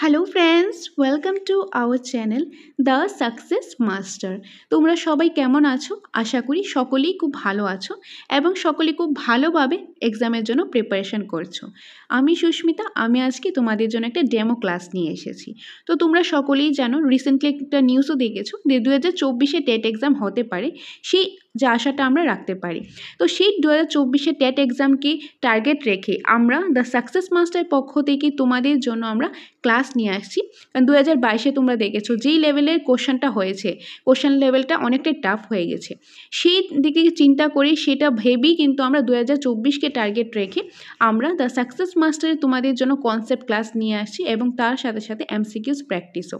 hello friends welcome to our channel the success master তোমরা সবাই কেমন আছো আশা করি সকলেই খুব ভালো আছো এবং সকলে খুব ভালোভাবে এক্সামের জন্য প্রিপারেশন করছো আমি সুস্মিতা আমি আজকে তোমাদের জন্য একটা ডেমো ক্লাস নিয়ে এসেছি তো তোমরা সকলেই জানো রিসেন্টলি একটা নিউজও দেখেছো যে দু হাজার চব্বিশে টেট এক্সাম হতে পারে সেই যে আশাটা আমরা রাখতে পারি তো সেই দু হাজার চব্বিশে টেট এক্সামকে টার্গেট রেখে আমরা দ্য সাকসেস মাস্টার পক্ষ থেকে তোমাদের জন্য আমরা ক্লাস নিয়ে আসছি কারণ দু হাজার বাইশে তোমরা দেখেছো যেই লেভেলের কোশ্চানটা হয়েছে কোশ্চান লেভেলটা অনেকটাই টাফ হয়ে গেছে সেই দিকে চিন্তা করে সেটা ভেবেই কিন্তু আমরা দু হাজার চব্বিশকে টার্গেট রেখে আমরা দ্য সাকসেস মাস্টারে তোমাদের জন্য কনসেপ্ট ক্লাস নিয়ে আসছি এবং তার সাথে সাথে এমসিকিউস প্র্যাকটিসও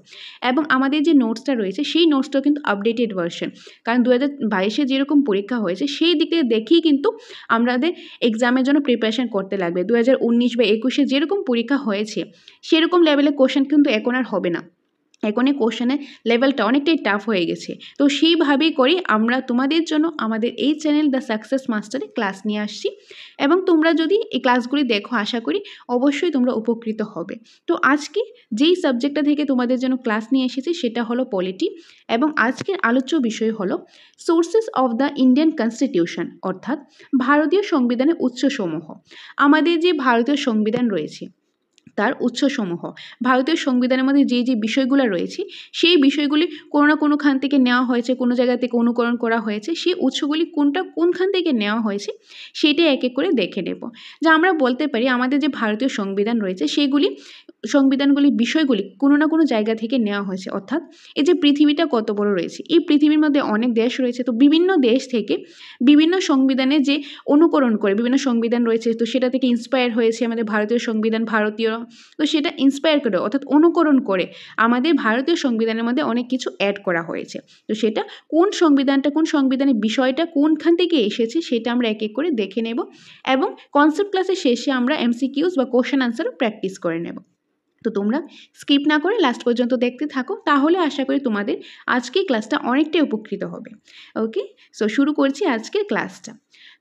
এবং আমাদের যে নোটসটা রয়েছে সেই নোটসটাও কিন্তু আপডেটেড ভার্সন কারণ দু হাজার বাইশে যেরকম পরীক্ষা হয়েছে সেই দিক থেকে দেখেই কিন্তু আমাদের এক্সামের জন্য প্রিপারেশন করতে লাগবে দু হাজার উনিশ বা একুশে যেরকম পরীক্ষা হয়েছে সেরকম লেভেলের কোশ্চেন কিন্তু এখন আর হবে না এখন এই কোশ্চেনের লেভেলটা অনেকটাই টাফ হয়ে গেছে তো সেইভাবেই করি আমরা তোমাদের জন্য আমাদের এই চ্যানেল দ্য সাকসেস মাস্টারে ক্লাস নিয়ে আসছি এবং তোমরা যদি এই ক্লাসগুলি দেখো আশা করি অবশ্যই তোমরা উপকৃত হবে তো আজকে যেই সাবজেক্টটা থেকে তোমাদের জন্য ক্লাস নিয়ে এসেছি সেটা হলো পলিটি এবং আজকের আলোচ্য বিষয় হলো sources of the Indian constitution অর্থাৎ ভারতীয় সংবিধানের উৎসসমূহ আমাদের যে ভারতীয় সংবিধান রয়েছে তার উৎসসমূহ ভারতীয় সংবিধানের মধ্যে যে যে বিষয়গুলো রয়েছে সেই বিষয়গুলি কোনো না কোনোখান থেকে নেওয়া হয়েছে কোনো জায়গা থেকে অনুকরণ করা হয়েছে সেই উৎসগুলি কোনটা কোনখান থেকে নেওয়া হয়েছে সেটা এক এক করে দেখে নেব যা আমরা বলতে পারি আমাদের যে ভারতীয় সংবিধান রয়েছে সেইগুলি সংবিধানগুলি বিষয়গুলি কোনো না কোনো জায়গা থেকে নেওয়া হয়েছে অর্থাৎ এই যে পৃথিবীটা কত বড় রয়েছে এই পৃথিবীর মধ্যে অনেক দেশ রয়েছে তো বিভিন্ন দেশ থেকে বিভিন্ন সংবিধানে যে অনুকরণ করে বিভিন্ন সংবিধান রয়েছে তো সেটা থেকে ইন্সপায়ার হয়েছে আমাদের ভারতীয় সংবিধান ভারতীয় তো সেটা ইন্সপায়ার করে অর্থাৎ অনুকরণ করে আমাদের ভারতীয় সংবিধানের মধ্যে অনেক কিছু অ্যাড করা হয়েছে তো সেটা কোন সংবিধানটা কোন সংবিধানের বিষয়টা কোনখান থেকে এসেছে সেটা আমরা এক এক করে দেখে নেব এবং কনসেপ্ট ক্লাসের শেষে আমরা এমসিকিউস বা কোশ্চেন আনসার প্র্যাকটিস করে নেব তো তোমরা স্কিপ না করে লাস্ট পর্যন্ত দেখতে থাকো তাহলে আশা করি তোমাদের আজকে ক্লাসটা অনেকটাই উপকৃত হবে ওকে সো শুরু করছি আজকের ক্লাসটা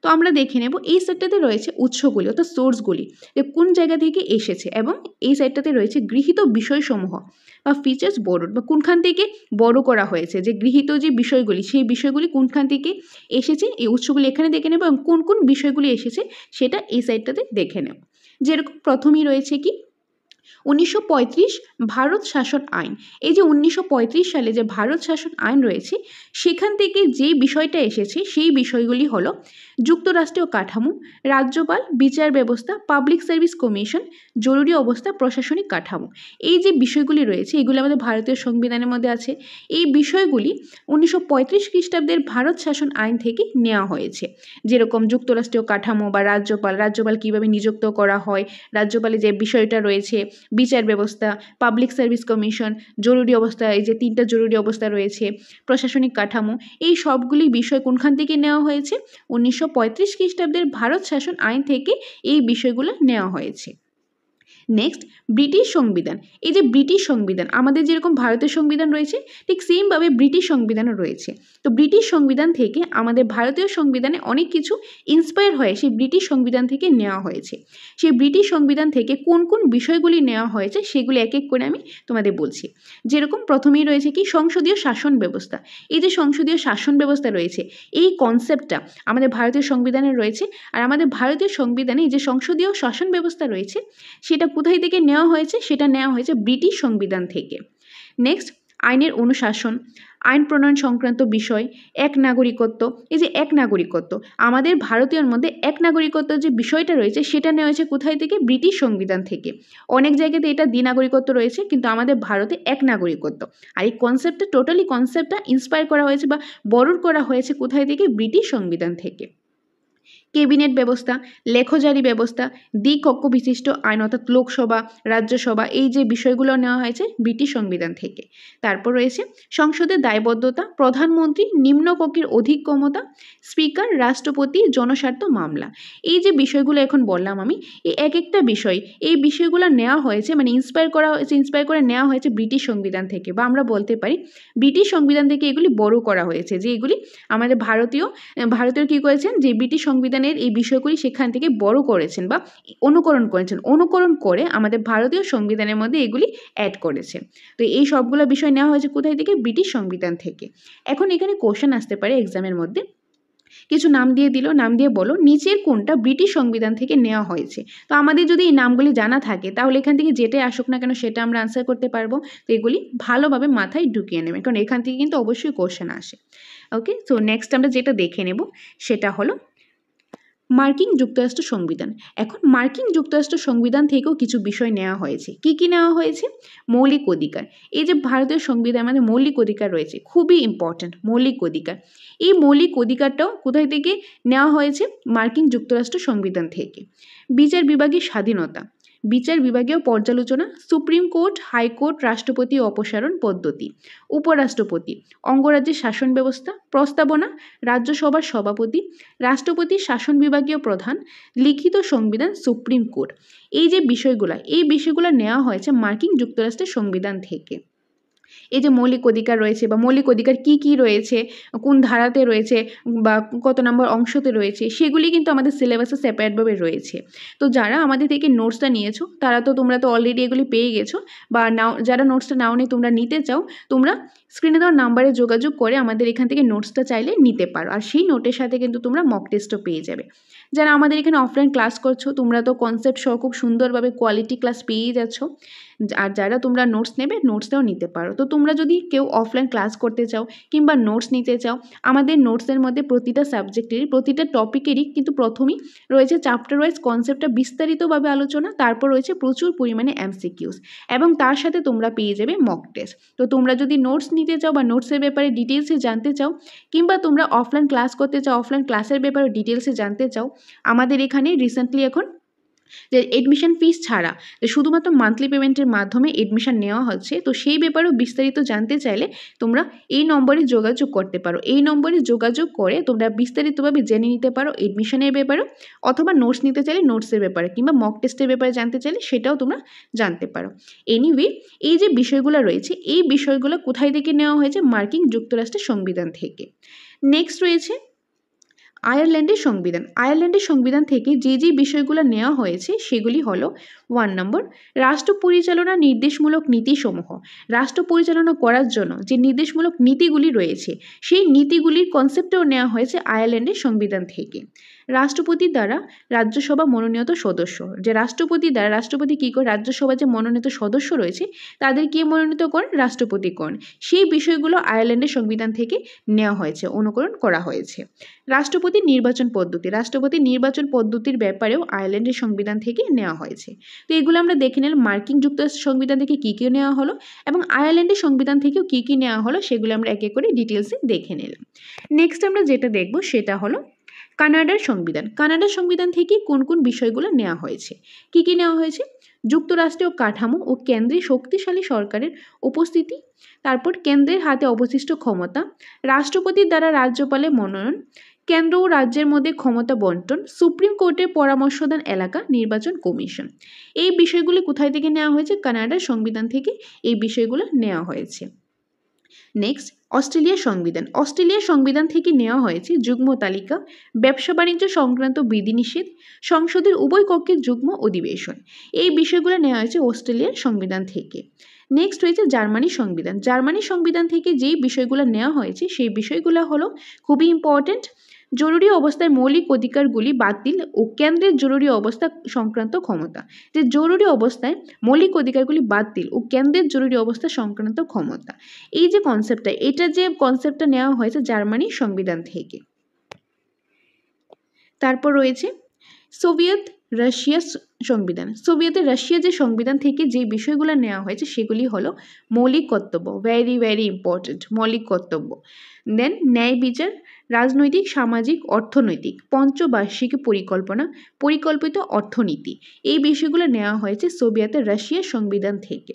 তো আমরা দেখে নেব এই সাইডটাতে রয়েছে উৎসগুলি অর্থাৎ সোর্সগুলি যে কোন জায়গা থেকে এসেছে এবং এই সাইডটাতে রয়েছে গৃহীত বিষয়সমূহ বা ফিচার্স বড় বা কোনখান থেকে বড় করা হয়েছে যে গৃহীত যে বিষয়গুলি সেই বিষয়গুলি কোনখান থেকে এসেছে এই উৎসগুলি এখানে দেখে নেব এবং কোন কোন বিষয়গুলি এসেছে সেটা এই সাইডটাতে দেখে নেব যেরকম প্রথমেই রয়েছে কি উনিশশো ভারত শাসন আইন এই যে উনিশশো সালে যে ভারত শাসন আইন রয়েছে সেখান থেকে যে বিষয়টা এসেছে সেই বিষয়গুলি হলো যুক্তরাষ্ট্রীয় কাঠামো রাজ্যপাল বিচার ব্যবস্থা পাবলিক সার্ভিস কমিশন জরুরি অবস্থা প্রশাসনিক কাঠামো এই যে বিষয়গুলি রয়েছে এগুলো আমাদের ভারতীয় সংবিধানের মধ্যে আছে এই বিষয়গুলি উনিশশো খ্রিস্টাব্দের ভারত শাসন আইন থেকে নেওয়া হয়েছে যেরকম যুক্তরাষ্ট্রীয় কাঠামো বা রাজ্যপাল রাজ্যপাল কীভাবে নিযুক্ত করা হয় রাজ্যপালে যে বিষয়টা রয়েছে বিচার ব্যবস্থা পাবলিক সার্ভিস কমিশন জরুরি অবস্থা এই যে তিনটা জরুরি অবস্থা রয়েছে প্রশাসনিক কাঠামো এই সবগুলি বিষয় কোনখান থেকে নেওয়া হয়েছে উনিশশো পঁয়ত্রিশ খ্রিস্টাব্দের ভারত শাসন আইন থেকে এই বিষয়গুলো নেওয়া হয়েছে নেক্সট ব্রিটিশ সংবিধান এই যে ব্রিটিশ সংবিধান আমাদের যেরকম ভারতের সংবিধান রয়েছে ঠিক সেমভাবে ব্রিটিশ সংবিধানও রয়েছে তো ব্রিটিশ সংবিধান থেকে আমাদের ভারতীয় সংবিধানে অনেক কিছু ইন্সপায়ার হয়ে সেই ব্রিটিশ সংবিধান থেকে নেওয়া হয়েছে সেই ব্রিটিশ সংবিধান থেকে কোন কোন বিষয়গুলি নেওয়া হয়েছে সেগুলি এক এক করে আমি তোমাদের বলছি যেরকম প্রথমেই রয়েছে কি সংসদীয় শাসন ব্যবস্থা এই যে সংসদীয় শাসন ব্যবস্থা রয়েছে এই কনসেপ্টটা আমাদের ভারতীয় সংবিধানে রয়েছে আর আমাদের ভারতীয় সংবিধানে এই যে সংসদীয় শাসন ব্যবস্থা রয়েছে সেটা কোথায় থেকে নেওয়া হয়েছে সেটা নেওয়া হয়েছে ব্রিটিশ সংবিধান থেকে নেক্সট আইনের অনুশাসন আইন প্রণয়ন সংক্রান্ত বিষয় এক নাগরিকত্ব এই যে এক নাগরিকত্ব আমাদের ভারতীয়র মধ্যে এক নাগরিকত্ব যে বিষয়টা রয়েছে সেটা নেওয়া হয়েছে কোথায় থেকে ব্রিটিশ সংবিধান থেকে অনেক জায়গাতে এটা দ্বিনাগরিকত্ব রয়েছে কিন্তু আমাদের ভারতে এক নাগরিকত্ব আর এই কনসেপ্টটা টোটালি কনসেপ্টটা ইন্সপায়ার করা হয়েছে বা বরুর করা হয়েছে কোথায় থেকে ব্রিটিশ সংবিধান থেকে কেবিনেট ব্যবস্থা লেখজারি ব্যবস্থা দ্বিকক্ষ বিশিষ্ট আইন অর্থাৎ লোকসভা রাজ্যসভা এই যে বিষয়গুলো নেওয়া হয়েছে ব্রিটিশ সংবিধান থেকে তারপর রয়েছে সংসদের দায়বদ্ধতা প্রধানমন্ত্রী নিম্নকক্ষের অধিক ক্ষমতা স্পিকার রাষ্ট্রপতি জনস্বার্থ মামলা এই যে বিষয়গুলো এখন বললাম আমি এই এক একটা বিষয় এই বিষয়গুলো নেওয়া হয়েছে মানে ইন্সপায়ার করা হয়েছে ইন্সপায়ার করে নেওয়া হয়েছে ব্রিটিশ সংবিধান থেকে বা আমরা বলতে পারি ব্রিটিশ সংবিধান থেকে এগুলি বড় করা হয়েছে যে এগুলি আমাদের ভারতীয় ভারতীয় কী করেছেন যে ব্রিটিশ সংবিধান বিজ্ঞানের এই বিষয়গুলি সেখান থেকে বড় করেছেন বা অনুকরণ করেছেন অনুকরণ করে আমাদের ভারতীয় সংবিধানের মধ্যে এগুলি অ্যাড করেছেন তো এই সবগুলো বিষয় নেওয়া হয়েছে কোথায় থেকে ব্রিটিশ সংবিধান থেকে এখন এখানে কোশ্চেন আসতে পারে এক্সামের মধ্যে কিছু নাম দিয়ে দিল নাম দিয়ে বলো নিচের কোনটা ব্রিটিশ সংবিধান থেকে নেওয়া হয়েছে তো আমাদের যদি এই নামগুলি জানা থাকে তাহলে এখান থেকে যেটাই আসুক না কেন সেটা আমরা আনসার করতে পারবো তো এগুলি ভালোভাবে মাথায় ঢুকিয়ে নেবেন কারণ এখান থেকে কিন্তু অবশ্যই কোশ্চেন আসে ওকে সো নেক্সট আমরা যেটা দেখে নেব সেটা হলো মার্কিন যুক্তরাষ্ট্র সংবিধান এখন মার্কিন যুক্তরাষ্ট্র সংবিধান থেকেও কিছু বিষয় নেওয়া হয়েছে কি কি নেওয়া হয়েছে মৌলিক অধিকার এই যে ভারতীয় সংবিধান মানে মৌলিক অধিকার রয়েছে খুবই ইম্পর্ট্যান্ট মৌলিক অধিকার এই মৌলিক অধিকারটাও কোথায় থেকে নেওয়া হয়েছে মার্কিন যুক্তরাষ্ট্র সংবিধান থেকে বিচার বিভাগের স্বাধীনতা বিচার বিভাগীয় পর্যালোচনা সুপ্রিম কোর্ট হাইকোর্ট রাষ্ট্রপতি অপসারণ পদ্ধতি উপরাষ্ট্রপতি অঙ্গরাজ্যের শাসন ব্যবস্থা প্রস্তাবনা রাজ্যসভার সভাপতি রাষ্ট্রপতি শাসন বিভাগীয় প্রধান লিখিত সংবিধান সুপ্রিম কোর্ট এই যে বিষয়গুলো এই বিষয়গুলো নেওয়া হয়েছে মার্কিন যুক্তরাষ্ট্রের সংবিধান থেকে এই যে মৌলিক অধিকার রয়েছে বা মৌলিক অধিকার কি কি রয়েছে কোন ধারাতে রয়েছে বা কত নম্বর অংশতে রয়েছে সেগুলি কিন্তু আমাদের সিলেবাসে সেপারেটভাবে রয়েছে তো যারা আমাদের থেকে নোটসটা নিয়েছো তারা তো তোমরা তো অলরেডি এগুলি পেয়ে গেছো বা নাও যারা নোটসটা নাও নেই তোমরা নিতে চাও তোমরা স্ক্রিনে দেওয়ার নাম্বারে যোগাযোগ করে আমাদের এখান থেকে নোটসটা চাইলে নিতে পারো আর সেই নোটের সাথে কিন্তু তোমরা মক টেস্টও পেয়ে যাবে যারা আমাদের এখানে অফলাইন ক্লাস করছো তোমরা তো কনসেপ্ট সহ খুব সুন্দরভাবে কোয়ালিটি ক্লাস পেয়ে যাচ্ছ আর যারা তোমরা নোটস নেবে নোটসটাও নিতে পারো তো তোমরা যদি কেউ অফলাইন ক্লাস করতে চাও কিংবা নোটস নিতে চাও আমাদের নোটসের মধ্যে প্রতিটা সাবজেক্টেরই প্রতিটা টপিকেরই কিন্তু প্রথমেই রয়েছে চ্যাপ্টার ওয়াইজ কনসেপ্টটা বিস্তারিতভাবে আলোচনা তারপর রয়েছে প্রচুর পরিমাণে এমসিকিউস এবং তার সাথে তোমরা পেয়ে যাবে মক টেস্ট তো তোমরা যদি নোটস নিতে চাও বা নোটসের ব্যাপারে ডিটেলসে জানতে চাও কিংবা তোমরা অফলাইন ক্লাস করতে চাও অফলাইন ক্লাসের ব্যাপারে ডিটেলসে জানতে চাও আমাদের এখানে রিসেন্টলি এখন যে এডমিশন ফিস ছাড়া যে শুধুমাত্র মান্থলি পেমেন্টের মাধ্যমে এডমিশন নেওয়া হচ্ছে তো সেই ব্যাপারেও বিস্তারিত জানতে চাইলে তোমরা এই নম্বরে যোগাযোগ করতে পারো এই নম্বরে যোগাযোগ করে তোমরা বিস্তারিতভাবে জেনে নিতে পারো এডমিশনের ব্যাপারেও অথবা নোটস নিতে চাইলে নোটসের ব্যাপারে কিংবা মক টেস্টের ব্যাপারে জানতে চাইলে সেটাও তোমরা জানতে পারো এনিওয়ে এই যে বিষয়গুলো রয়েছে এই বিষয়গুলো কোথায় থেকে নেওয়া হয়েছে মার্কিন যুক্তরাষ্ট্রের সংবিধান থেকে নেক্সট রয়েছে আয়ারল্যান্ডের সংবিধান আয়ারল্যান্ডের সংবিধান থেকে যে যে বিষয়গুলো নেওয়া হয়েছে সেগুলি হল ওয়ান নম্বর রাষ্ট্র পরিচালনা নির্দেশমূলক নীতিসমূহ রাষ্ট্র পরিচালনা করার জন্য যে নির্দেশমূলক নীতিগুলি রয়েছে সেই নীতিগুলির কনসেপ্টেও নেওয়া হয়েছে আয়ারল্যান্ডের সংবিধান থেকে রাষ্ট্রপতির দ্বারা রাজ্যসভা মনোনীত সদস্য যে রাষ্ট্রপতি দ্বারা রাষ্ট্রপতি কী করে রাজ্যসভা যে মনোনীত সদস্য রয়েছে তাদের কে মনোনীত করেন রাষ্ট্রপতি কোন সেই বিষয়গুলো আয়ারল্যান্ডের সংবিধান থেকে নেওয়া হয়েছে অনুকরণ করা হয়েছে রাষ্ট্রপতি নির্বাচন পদ্ধতি রাষ্ট্রপতি নির্বাচন পদ্ধতির ব্যাপারেও আয়ারল্যান্ডের সংবিধান থেকে নেওয়া হয়েছে তো এগুলো আমরা দেখে নিলাম মার্কিন যুক্তরাষ্ট্রের সংবিধান থেকে কী কী নেওয়া হলো এবং আয়ারল্যান্ডের সংবিধান থেকেও কী কী নেওয়া হলো সেগুলো আমরা একে করে ডিটেলসে দেখে নিলাম নেক্সট আমরা যেটা দেখব সেটা হলো কানাডার সংবিধান কানাডার সংবিধান থেকে কোন কোন বিষয়গুলো নেওয়া হয়েছে কি কি নেওয়া হয়েছে যুক্তরাষ্ট্রীয় কাঠামো ও কেন্দ্রে শক্তিশালী সরকারের উপস্থিতি তারপর কেন্দ্রের হাতে অবশিষ্ট ক্ষমতা রাষ্ট্রপতির দ্বারা রাজ্যপালের মনোনয়ন কেন্দ্র ও রাজ্যের মধ্যে ক্ষমতা বন্টন সুপ্রিম কোর্টের পরামর্শদান এলাকা নির্বাচন কমিশন এই বিষয়গুলি কোথায় থেকে নেওয়া হয়েছে কানাডার সংবিধান থেকে এই বিষয়গুলো নেওয়া হয়েছে নেক্সট অস্ট্রেলিয়ার সংবিধান অস্ট্রেলিয়ার সংবিধান থেকে নেওয়া হয়েছে যুগ্ম তালিকা ব্যবসা বাণিজ্য সংক্রান্ত বিধিনিষেধ সংসদের উভয় কক্ষের যুগ্ম অধিবেশন এই বিষয়গুলো নেওয়া হয়েছে অস্ট্রেলিয়ার সংবিধান থেকে নেক্সট রয়েছে জার্মানির সংবিধান জার্মানির সংবিধান থেকে যেই বিষয়গুলো নেওয়া হয়েছে সেই বিষয়গুলো হলো খুবই ইম্পর্ট্যান্ট জরুরি অবস্থার মৌলিক অধিকারগুলি বাতিল ও কেন্দ্রের জরুরি অবস্থা সংক্রান্ত ক্ষমতা যে জরুরি অবস্থায় মৌলিক অধিকারগুলি বাতিল ও কেন্দ্রের জরুরি অবস্থা সংক্রান্ত ক্ষমতা এই যে কনসেপ্টটা এটা যে কনসেপ্টটা নেওয়া হয়েছে জার্মানির সংবিধান থেকে তারপর রয়েছে সোভিয়েত রাশিয়া সংবিধান সোভিয়েতে রাশিয়া যে সংবিধান থেকে যে বিষয়গুলো নেওয়া হয়েছে সেগুলি হলো মৌলিক কর্তব্য ভেরি ভেরি ইম্পর্টেন্ট মৌলিক কর্তব্য দেন ন্যায় বিচার রাজনৈতিক সামাজিক অর্থনৈতিক পঞ্চবার্ষিক পরিকল্পনা পরিকল্পিত অর্থনীতি এই বিষয়গুলো নেওয়া হয়েছে সোভিয়েতের রাশিয়ার সংবিধান থেকে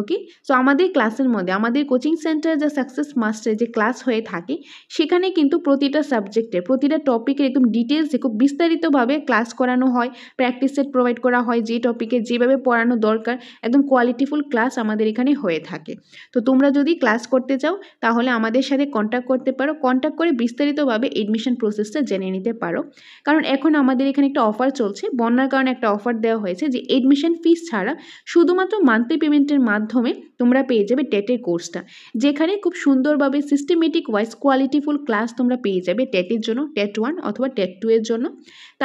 ওকে সো আমাদের ক্লাসের মধ্যে আমাদের কোচিং সেন্টার যা সাকসেস মাস্টার যে ক্লাস হয়ে থাকে সেখানে কিন্তু প্রতিটা সাবজেক্টের প্রতিটা টপিকের একদম ডিটেলসে খুব বিস্তারিতভাবে ক্লাস করানো হয় প্র্যাকটিস সেট প্রোভাইড করা হয় যে টপিকে যেভাবে পড়ানো দরকার একদম কোয়ালিটিফুল ক্লাস আমাদের এখানে হয়ে থাকে তো তোমরা যদি ক্লাস করতে চাও তাহলে আমাদের সাথে কন্ট্যাক্ট করতে পারো কন্ট্যাক্ট করে বিস্তারিত বিস্তারিতভাবে এডমিশন প্রসেসটা জেনে নিতে পারো কারণ এখন আমাদের এখানে একটা অফার চলছে বন্যার কারণে একটা অফার দেওয়া হয়েছে যে এডমিশন ফিস ছাড়া শুধুমাত্র মান্থলি পেমেন্টের মাধ্যমে তোমরা পেয়ে যাবে টেটের কোর্সটা যেখানে খুব সুন্দরভাবে সিস্টেমেটিক ওয়াইজ কোয়ালিটিফুল ক্লাস তোমরা পেয়ে যাবে টেটের জন্য টেট ওয়ান অথবা টেট টু এর জন্য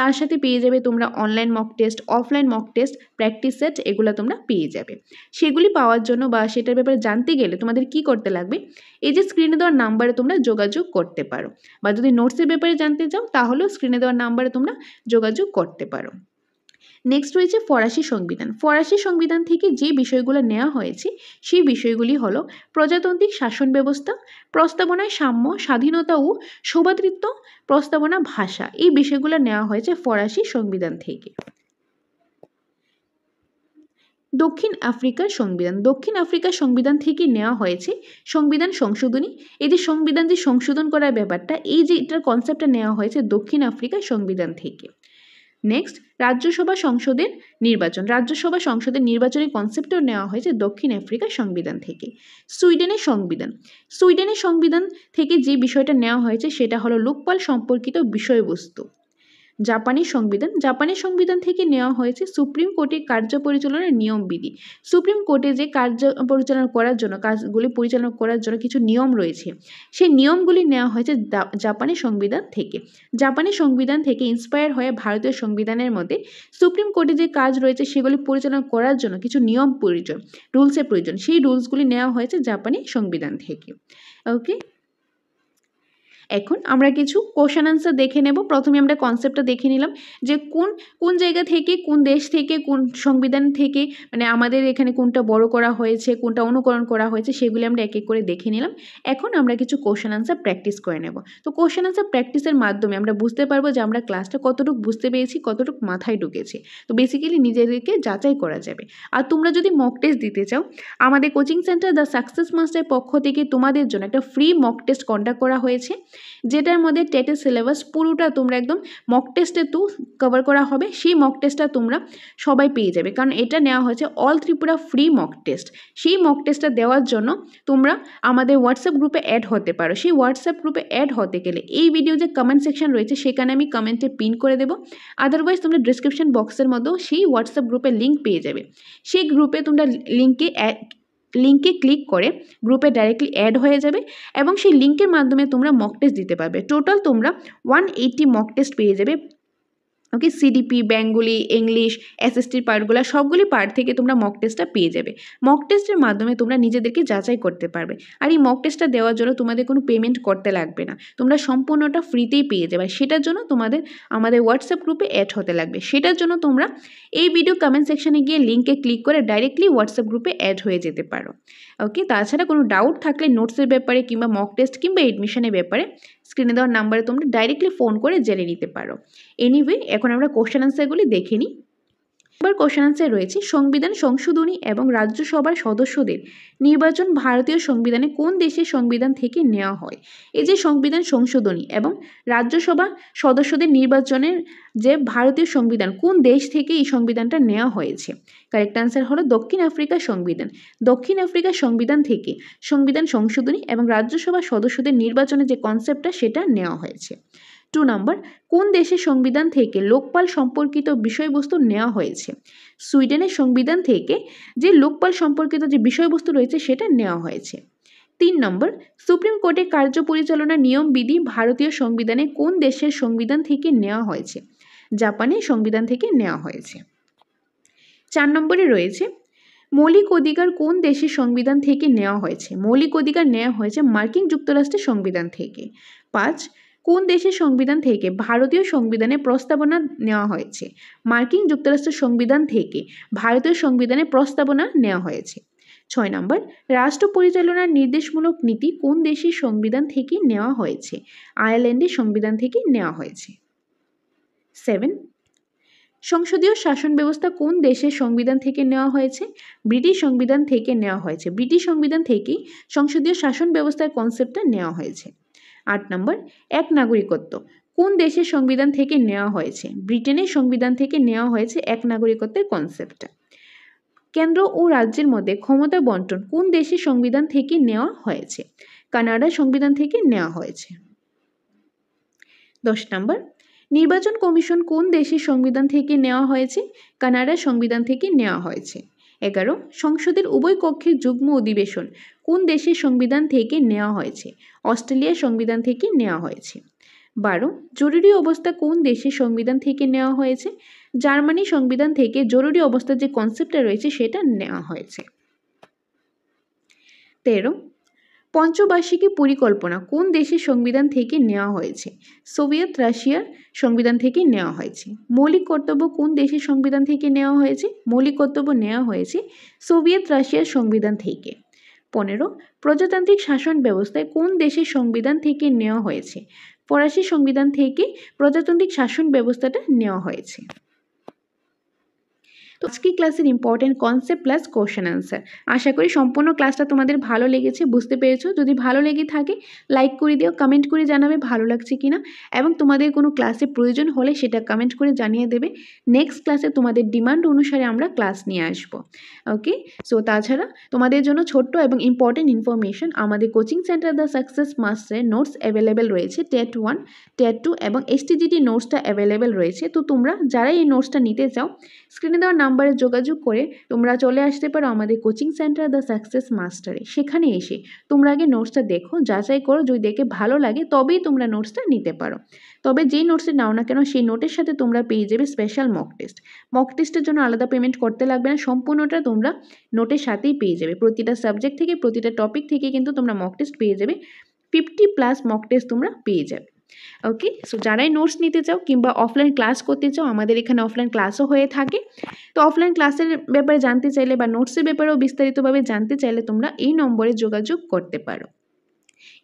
তার সাথে পেয়ে যাবে তোমরা online mock test offline mock test practice set এগুলো তোমরা পেয়ে যাবে সেগুলি পাওয়ার জন্য বা সেটার ব্যাপারে জানতে গেলে তোমাদের কি করতে লাগবে এই যে স্ক্রিনে দেওয়ার নাম্বারে তোমরা যোগাযোগ করতে পারো বা যদি নোটসের ব্যাপারে জানতে চাও তাহলেও স্ক্রিনে দেওয়ার নাম্বারে তোমরা যোগাযোগ করতে পারো নেক্সট রয়েছে ফরাসি সংবিধান ফরাসি সংবিধান থেকে যে বিষয়গুলো নেওয়া হয়েছে সেই বিষয়গুলি হল প্রজাতান্ত্রিক শাসন ব্যবস্থা প্রস্তাবনায় সাম্য স্বাধীনতা ও সৌভাতৃত্ব প্রস্তাবনা ভাষা এই বিষয়গুলো নেওয়া হয়েছে ফরাসি সংবিধান থেকে দক্ষিণ আফ্রিকার সংবিধান দক্ষিণ আফ্রিকার সংবিধান থেকে নেওয়া হয়েছে সংবিধান সংশোধনী এই যে সংবিধান যে সংশোধন করার ব্যাপারটা এই যে এটার কনসেপ্টটা নেওয়া হয়েছে দক্ষিণ আফ্রিকার সংবিধান থেকে নেক্সট রাজ্যসভা সংসদের নির্বাচন রাজ্যসভা সংসদের নির্বাচনের কনসেপ্টও নেওয়া হয়েছে দক্ষিণ আফ্রিকার সংবিধান থেকে সুইডেনের সংবিধান সুইডেনের সংবিধান থেকে যে বিষয়টা নেওয়া হয়েছে সেটা হলো লোকপাল সম্পর্কিত বিষয়বস্তু জাপানি সংবিধান জাপানি সংবিধান থেকে নেওয়া হয়েছে সুপ্রিম কোর্টের কার্য পরিচালনার নিয়মবিধি সুপ্রিম কোর্টে যে কার্য পরিচালনা করার জন্য কাজগুলি পরিচালনা করার জন্য কিছু নিয়ম রয়েছে সেই নিয়মগুলি নেওয়া হয়েছে জাপানি সংবিধান থেকে জাপানি সংবিধান থেকে ইন্সপায়ার হয়ে ভারতীয় সংবিধানের মধ্যে সুপ্রিম কোর্টে যে কাজ রয়েছে সেগুলি পরিচালনা করার জন্য কিছু নিয়ম প্রয়োজন রুলসের প্রয়োজন সেই রুলসগুলি নেওয়া হয়েছে জাপানি সংবিধান থেকে ওকে এখন আমরা কিছু কোশ্চেন আনসার দেখে নেব প্রথমে আমরা কনসেপ্টটা দেখে নিলাম যে কোন কোন জায়গা থেকে কোন দেশ থেকে কোন সংবিধান থেকে মানে আমাদের এখানে কোনটা বড় করা হয়েছে কোনটা অনুকরণ করা হয়েছে সেগুলি আমরা এক এক করে দেখে নিলাম এখন আমরা কিছু কোশ্চেন আনসার প্র্যাকটিস করে নেব তো কোশ্চেন আনসার প্র্যাকটিসের মাধ্যমে আমরা বুঝতে পারবো যে আমরা ক্লাসটা কতটুকু বুঝতে পেরেছি কতটুকু মাথায় ঢুকেছি তো বেসিক্যালি নিজেদেরকে যাচাই করা যাবে আর তোমরা যদি মক টেস্ট দিতে চাও আমাদের কোচিং সেন্টার দ্য সাকসেস মাস্টারের পক্ষ থেকে তোমাদের জন্য একটা ফ্রি মক টেস্ট কন্ডাক্ট করা হয়েছে যেটার মধ্যে টেটের সিলেবাস পুরোটা তোমরা একদম মক টেস্টে তো কভার করা হবে সেই মক টেস্টটা তোমরা সবাই পেয়ে যাবে কারণ এটা নেওয়া হয়েছে all Tripura free mock test সেই মক টেস্টটা দেওয়ার জন্য তোমরা আমাদের হোয়াটসঅ্যাপ গ্রুপে অ্যাড হতে পারো সেই হোয়াটসঅ্যাপ গ্রুপে অ্যাড হতে গেলে এই ভিডিও যে কমেন্ট সেকশন রয়েছে সেখানে আমি কমেন্টে পিন করে দেবো আদারওয়াইজ তোমরা ডিসক্রিপশন বক্সের মধ্যেও সেই হোয়াটসঅ্যাপ গ্রুপে লিঙ্ক পেয়ে যাবে সেই গ্রুপে তোমরা লিঙ্কে লিঙ্কে ক্লিক করে গ্রুপে ডাইরেক্টলি অ্যাড হয়ে যাবে এবং সেই লিঙ্কের মাধ্যমে তোমরা মক টেস্ট দিতে পারবে টোটাল তোমরা ওয়ান এইটটি মক টেস্ট পেয়ে যাবে ওকে সিডিপি বেঙ্গলি ইংলিশ এসএসটির পার্টগুলো সবগুলি পার্ট থেকে তোমরা মক টেস্টটা পেয়ে যাবে মক টেস্টের মাধ্যমে তোমরা নিজেদেরকে যাচাই করতে পারবে আর এই মক টেস্টটা দেওয়ার জন্য তোমাদের কোনো পেমেন্ট করতে লাগবে না তোমরা সম্পূর্ণটা ফ্রিতেই পেয়ে যাবে সেটার জন্য তোমাদের আমাদের হোয়াটসঅ্যাপ গ্রুপে অ্যাড হতে লাগবে সেটার জন্য তোমরা এই ভিডিও কমেন্ট সেকশানে গিয়ে লিঙ্কে ক্লিক করে ডাইরেক্টলি হোয়াটসঅ্যাপ গ্রুপে অ্যাড হয়ে যেতে পারো ওকে তাছাড়া কোনো ডাউট থাকলে নোটসের ব্যাপারে কিংবা মক টেস্ট কিংবা এডমিশনের ব্যাপারে স্ক্রিনে দেওয়ার নাম্বারে তোমরা ডাইরেক্টলি ফোন করে জেনে নিতে পারো এনিওয়ে এখন আমরা কোশ্চেন আনসারগুলি দেখে নিই এবার কোশ্চেন আনসার রয়েছে সংবিধান সংশোধনী এবং রাজ্যসভার সদস্যদের নির্বাচন ভারতীয় সংবিধানে কোন দেশের সংবিধান থেকে নেওয়া হয় এই যে সংবিধান সংশোধনী এবং রাজ্যসভা সদস্যদের নির্বাচনের যে ভারতীয় সংবিধান কোন দেশ থেকে এই সংবিধানটা নেওয়া হয়েছে কারেক্ট আনসার হলো দক্ষিণ আফ্রিকার সংবিধান দক্ষিণ আফ্রিকার সংবিধান থেকে সংবিধান সংশোধনী এবং রাজ্যসভা সদস্যদের নির্বাচনের যে কনসেপ্টটা সেটা নেওয়া হয়েছে টু নাম্বার কোন দেশের সংবিধান থেকে লোকপাল সম্পর্কিত বিষয়বস্তু নেওয়া হয়েছে সুইডেনের সংবিধান থেকে যে লোকপাল সম্পর্কিত যে বিষয়বস্তু রয়েছে সেটা নেওয়া হয়েছে তিন নম্বর সুপ্রিম কোর্টে কার্য পরিচালনা নিয়মবিধি ভারতীয় সংবিধানে কোন দেশের সংবিধান থেকে নেওয়া হয়েছে জাপানের সংবিধান থেকে নেওয়া হয়েছে চার নম্বরে রয়েছে মৌলিক অধিকার কোন দেশের সংবিধান থেকে নেওয়া হয়েছে মৌলিক অধিকার নেওয়া হয়েছে মার্কিন যুক্তরাষ্ট্রের সংবিধান থেকে পাঁচ কোন দেশের সংবিধান থেকে ভারতীয় সংবিধানে প্রস্তাবনা নেওয়া হয়েছে মার্কিন যুক্তরাষ্ট্রের সংবিধান থেকে ভারতীয় সংবিধানে প্রস্তাবনা নেওয়া হয়েছে ছয় নম্বর রাষ্ট্র পরিচালনার নির্দেশমূলক নীতি কোন দেশের সংবিধান থেকে নেওয়া হয়েছে আয়ারল্যান্ডের সংবিধান থেকে নেওয়া হয়েছে সেভেন সংসদীয় শাসন ব্যবস্থা কোন দেশের সংবিধান থেকে নেওয়া হয়েছে ব্রিটিশ সংবিধান থেকে নেওয়া হয়েছে ব্রিটিশ সংবিধান থেকেই সংসদীয় শাসন ব্যবস্থার কনসেপ্টটা নেওয়া হয়েছে আট নম্বর এক নাগরিকত্ব কোন দেশের সংবিধান থেকে নেওয়া হয়েছে ব্রিটেনের সংবিধান থেকে নেওয়া হয়েছে এক নাগরিকত্বের কনসেপ্টটা কেন্দ্র ও রাজ্যের মধ্যে ক্ষমতা বন্টন কোন দেশের সংবিধান থেকে নেওয়া হয়েছে কানাডা সংবিধান থেকে নেওয়া হয়েছে দশ নম্বর নির্বাচন কমিশন কোন দেশের সংবিধান থেকে নেওয়া হয়েছে কানাডা সংবিধান থেকে নেওয়া হয়েছে এগারো সংসদের উভয় কক্ষের যুগ্ম অধিবেশন কোন দেশের সংবিধান থেকে নেওয়া হয়েছে অস্ট্রেলিয়ার সংবিধান থেকে নেওয়া হয়েছে বারো জরুরি অবস্থা কোন দেশের সংবিধান থেকে নেওয়া হয়েছে জার্মানি সংবিধান থেকে জরুরি অবস্থার যে কনসেপ্টটা রয়েছে সেটা নেওয়া হয়েছে তেরো পঞ্চবার্ষিকী পরিকল্পনা কোন দেশের সংবিধান থেকে নেওয়া হয়েছে সোভিয়েত রাশিয়ার সংবিধান থেকে নেওয়া হয়েছে মৌলিক কর্তব্য কোন দেশের সংবিধান থেকে নেওয়া হয়েছে মৌলিক কর্তব্য নেওয়া হয়েছে সোভিয়েত রাশিয়ার সংবিধান থেকে পনেরো প্রজাতান্ত্রিক শাসন ব্যবস্থায় কোন দেশের সংবিধান থেকে নেওয়া হয়েছে ফরাসি সংবিধান থেকে প্রজাতান্ত্রিক শাসন ব্যবস্থাটা নেওয়া হয়েছে তো আজকে ক্লাসের important concept plus question answer আশা করি সম্পূর্ণ ক্লাসটা তোমাদের ভালো লেগেছে বুঝতে পেরেছো যদি ভালো লেগে থাকে লাইক করে দিও কমেন্ট করে জানাবে ভালো লাগছে কি না এবং তোমাদের কোনো ক্লাসে প্রয়োজন হলে সেটা কমেন্ট করে জানিয়ে দেবে নেক্সট ক্লাসে তোমাদের ডিমান্ড অনুসারে আমরা ক্লাস নিয়ে আসব ওকে সো তাছাড়া তোমাদের জন্য ছোট্ট এবং ইম্পর্টেন্ট ইনফরমেশন আমাদের কোচিং সেন্টার দ্য সাকসেস মাস্টারের নোটস অ্যাভেলেবেল রয়েছে টেট ওয়ান টেট টু এবং এসটিজিটি নোটসটা অ্যাভেলেবেল রয়েছে তো তোমরা যারা এই নোটসটা নিতে চাও স্ক্রিনে নাম নাম্বারে যোগাযোগ করে তোমরা চলে আসতে পারো আমাদের কোচিং সেন্টার দ্য সাকসেস মাস্টারে সেখানে এসে তোমরা আগে নোটসটা দেখো যাচাই করো যদি দেখে ভালো লাগে তবেই তোমরা নোটসটা নিতে পারো তবে যেই নোটসটা নাও না কেন সেই নোটের সাথে তোমরা পেয়ে যাবে স্পেশাল মক টেস্ট মক টেস্টের জন্য আলাদা পেমেন্ট করতে লাগবে না সম্পূর্ণটা তোমরা নোটের সাথেই পেয়ে যাবে প্রতিটা সাবজেক্ট থেকে প্রতিটা টপিক থেকে কিন্তু তোমরা মক টেস্ট পেয়ে যাবে ফিফটি প্লাস মক টেস্ট তোমরা পেয়ে যাবে ওকে সো যারাই নোটস নিতে চাও কিংবা অফলাইন ক্লাস করতে চাও আমাদের এখানে অফলাইন ক্লাসও হয়ে থাকে তো অফলাইন ক্লাসের ব্যাপারে জানতে চাইলে বা নোটসের ব্যাপারেও বিস্তারিতভাবে জানতে চাইলে তোমরা এই নম্বরে যোগাযোগ করতে পারো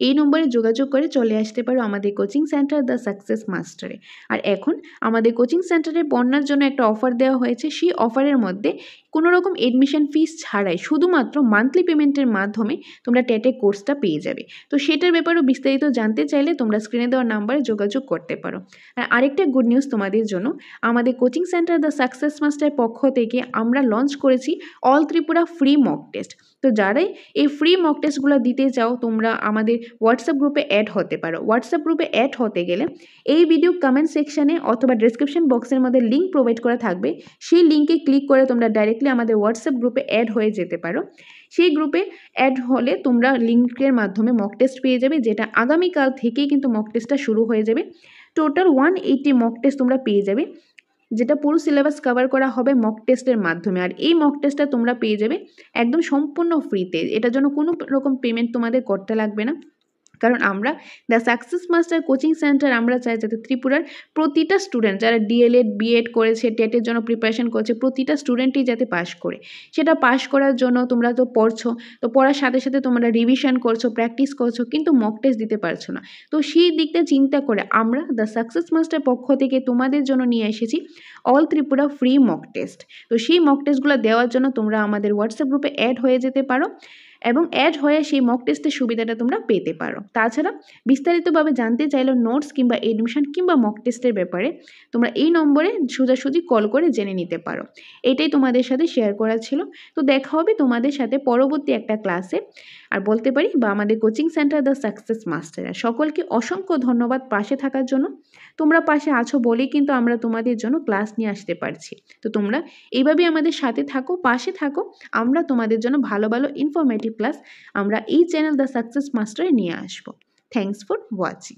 এই নম্বরে যোগাযোগ করে চলে আসতে পারো আমাদের কোচিং সেন্টার দ্য সাকসেস মাস্টারে আর এখন আমাদের কোচিং সেন্টারে বন্যার জন্য একটা অফার দেওয়া হয়েছে সেই অফারের মধ্যে কোনো রকম এডমিশন ফিস ছাড়াই শুধুমাত্র মান্থলি পেমেন্টের মাধ্যমে তোমরা টেটে কোর্সটা পেয়ে যাবে তো সেটার ব্যাপারেও বিস্তারিত জানতে চাইলে তোমরা স্ক্রিনে দেওয়ার নাম্বারে যোগাযোগ করতে পারো আর আরেকটা গুড নিউজ তোমাদের জন্য আমাদের কোচিং সেন্টার দ্য সাকসেস মাস্টারের পক্ষ থেকে আমরা লঞ্চ করেছি all Tripura free mock test তো যারাই এই ফ্রি মক টেস্টগুলো দিতে চাও তোমরা আমাদের হোয়াটসঅ্যাপ গ্রুপে অ্যাড হতে পারো হোয়াটসঅ্যাপ গ্রুপে অ্যাড হতে গেলে এই ভিডিও কমেন্ট সেকশানে অথবা ডিসক্রিপশন বক্সের মধ্যে লিঙ্ক প্রোভাইড করা থাকবে সেই লিঙ্কে ক্লিক করে তোমরা ডাইরেক্টলি আমাদের হোয়াটসঅ্যাপ গ্রুপে অ্যাড হয়ে যেতে পারো সেই গ্রুপে অ্যাড হলে তোমরা লিঙ্কের মাধ্যমে মক টেস্ট পেয়ে যাবে যেটা আগামীকাল থেকেই কিন্তু মক টেস্টটা শুরু হয়ে যাবে total one eighty mock test তোমরা পেয়ে যাবে যেটা পুরো সিলেবাস কভার করা হবে মক টেস্টের মাধ্যমে আর এই মক টেস্টটা তোমরা পেয়ে যাবে একদম সম্পূর্ণ ফ্রিতে এটার জন্য কোনো রকম পেমেন্ট তোমাদের করতে লাগবে না কারণ আমরা the success master coaching centre আমরা চাই যাতে ত্রিপুরার প্রতিটা স্টুডেন্ট যারা ডিএলএড বিএড করেছে টেটের e জন্য প্রিপারেশন করেছে প্রতিটা স্টুডেন্টই যাতে পাশ করে সেটা পাশ করার জন্য তোমরা তো পড়ছো তো পড়ার সাথে সাথে তোমরা রিভিশন করছো প্র্যাকটিস করছো কিন্তু মক টেস্ট দিতে পারছো না তো সেই দিকটা চিন্তা করে আমরা দ্য সাকসেস মাস্টার পক্ষ থেকে তোমাদের জন্য নিয়ে এসেছি all Tripura free mock test তো সেই মক টেস্টগুলো দেওয়ার জন্য তোমরা আমাদের হোয়াটসঅ্যাপ গ্রুপে অ্যাড হয়ে যেতে পারো এবং অ্যাড হয়ে সেই মক টেস্টের সুবিধাটা তোমরা পেতে পারো তাছাড়া বিস্তারিতভাবে জানতে চাইলে নোটস কিংবা এডমিশন কিংবা মক টেস্টের ব্যাপারে তোমরা এই নম্বরে সোজাসুজি কল করে জেনে নিতে পারো এটাই তোমাদের সাথে শেয়ার করা ছিল তো দেখা হবে তোমাদের সাথে পরবর্তী একটা ক্লাসে আর বলতে পারি বা আমাদের coaching centre the success master সকলকে অসংখ্য ধন্যবাদ পাশে থাকার জন্য তোমরা পাশে আছো বলেই কিন্তু আমরা তোমাদের জন্য ক্লাস নিয়ে আসতে পারছি তো তোমরা এইভাবেই আমাদের সাথে থাকো পাশে থাকো আমরা তোমাদের জন্য ভালো ভালো ইনফরমেটিভ প্লাস আমরা এই চ্যানেল দ্য সাকসেস মাস্টারে নিয়ে আসবো থ্যাংকস ফর ওয়াচিং